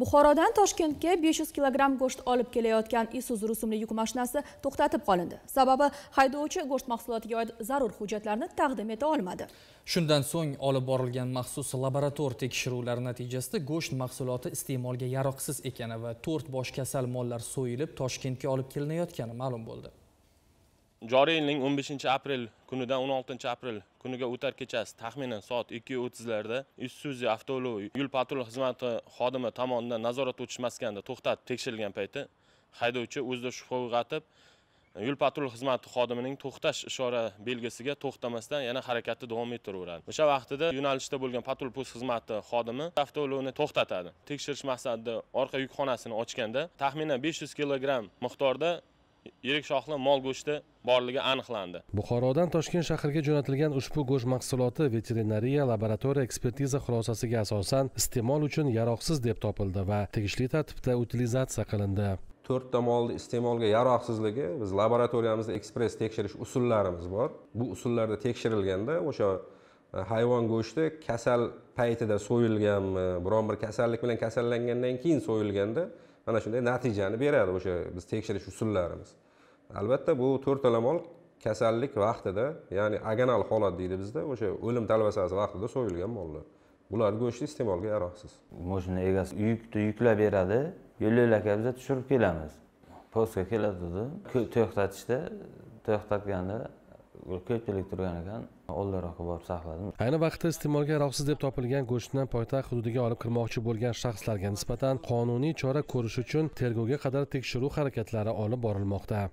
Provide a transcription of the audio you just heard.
buxorodan toshkentga 500 kg go'sht olib kelayotgan isuzu rusumli yuk mashinasi to'xtatib qolindi sababi haydovchi go'sht mahsulotiga oid zarur hujjatlarni taqdim eta olmadi shundan so'ng olib borilgan maxsus laborator tekshiruvlari natijasida go'sht mahsuloti iste'molga yaroqsiz ekani va to'rt bosh kasal mollar so'yilib toshkentga olib kelinayotgani ma'lum bo'ldi joriy yilning 15 aprel kunidan 16 aprel kuniga o'tar kechasi taxminan soat 2:30larda Isuzu avtoulovi yo'l patrul xizmati xodimi tomonidan nazorat o'tish maskanida to'xtatib tekshirilgan payti haydovchi o'zida shubha uyg'otib yo'l patrul xizmati xodimining to'xtash ishora belgisiga to'xtamasdan yana harakatni davom ettiraveradi o'sha vaqtida yo'nalishda bo'lgan patrul post xizmati xodimi avtoulovni to'xtatadi tekshirish maqsadida orqa yukxonasini ochganda taxminan 500 kilogramm miqdorda yirik shoxli mol go'shti borligi aniqlandi buxorodan toshkent shahriga jo'natilgan ushbu go'sht mahsuloti veterinariya laboratoriya ekspertiza xulosasiga asosan iste'mol uchun yaroqsiz deb topildi va tegishli tartibda utilizatsiya qilindi to'rtta molni iste'molga yaroqsizligi biz laboratoriyamizda ekspress tekshirish usullarimiz bor bu usullarda tekshirilganda o'sha e, hayvon go'shti kasal paytida so'yilganmi e, biron bir kasallik bilan kasallangandan keyin so'yilganda mana shunday natijani beradi o'sha biz tekshirish usullarimiz albatta bu to'rtalamol kasallik vaqtida ya'ni agonal holat deydi bizda o'sha o'lim talvasasi vaqtida so'yilgan mollar bular go'sht iste'molga yaroqsiz moshina egasi yukni yuklab beradi yo'l aka biza tushirib kelamiz postga keladida to'xtatishda to'xtatganda ko'pchilik turgan ekan oldinroqqa borib saqladim ayni vaqtda iste'molga yaroqsiz deb topilgan go'shtni poytaxt hududiga olib kirmoqchi bo'lgan shaxslarga nisbatan qonuniy chora ko'rish uchun tergovga qadar tekshiruv harakatlari olib borilmoqda